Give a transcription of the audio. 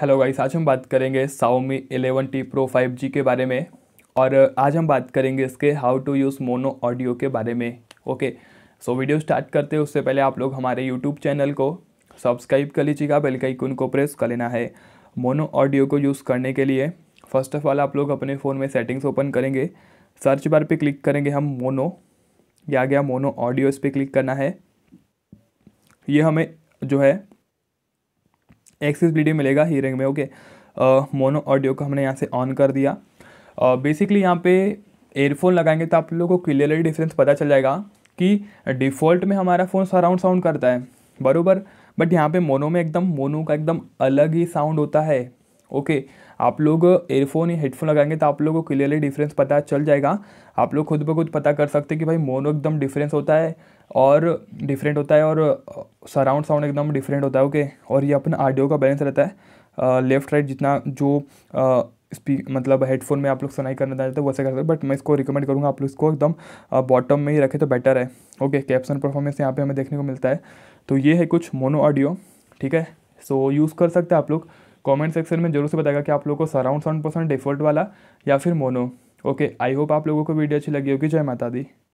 Hello guys आज हम बात करेंगे Xiaomi eleven T pro five G के बारे में और आज हम बात करेंगे इसके how to use mono audio के बारे में ओके सो वीडियो स्टार्ट करते हैं उससे पहले आप लोग हमारे यूट्यूब चैनल को सब्सक्राइब कर लीजिएगा बेल का आइकन को प्रेस कर लेना है मोनो ऑडियो को यूज़ करने के लिए फर्स्ट ऑफ ऑल आप लोग अपने फ़ोन में सेटिंग्स ओपन करेंगे सर्च बार पर क्लिक करेंगे हम मोनो या गया मोनो ऑडियो इस पर क्लिक करना है ये हमें जो है एक्सिस वीडियो मिलेगा हीरिंग में ओके मोनो ऑडियो को हमने यहाँ से ऑन कर दिया बेसिकली यहाँ पे एयरफोन लगाएंगे तो आप लोगों को क्लियरली डिफरेंस पता चल जाएगा कि डिफ़ॉल्ट में हमारा फ़ोन सराउंड साउंड करता है बरोबर बट यहाँ पे मोनो में एकदम मोनो का एकदम अलग ही साउंड होता है ओके आप लोग एयरफोन या हेडफोन लगाएंगे तो आप लोगों को क्लियरली डिफरेंस पता चल जाएगा आप लोग खुद ब खुद पता कर सकते हैं कि भाई मोनो एकदम डिफरेंस होता है और डिफरेंट होता है और सराउंड साउंड एकदम डिफरेंट होता है ओके okay? और ये अपना ऑडियो का बैलेंस रहता है लेफ़्ट राइट जितना जो स्पी मतलब हेडफोन में आप लोग सुनाई करना चाहते हो वैसे कर सकते हैं बट मैं इसको रिकमेंड करूँगा आप लोग इसको एकदम बॉटम में ही रखें तो बेटर है ओके कैप्सन परफॉर्मेंस यहाँ पे हमें देखने को मिलता है तो ये है कुछ मोनो ऑडियो ठीक है सो यूज़ कर सकते हैं आप लोग कमेंट सेक्शन में जरूर से बताएगा कि आप लोग को सराउंड साउंड पसंद डिफ़ॉल्ट वाला या फिर मोनो ओके आई होप आप लोगों को वीडियो अच्छी लगी होगी जय माता दी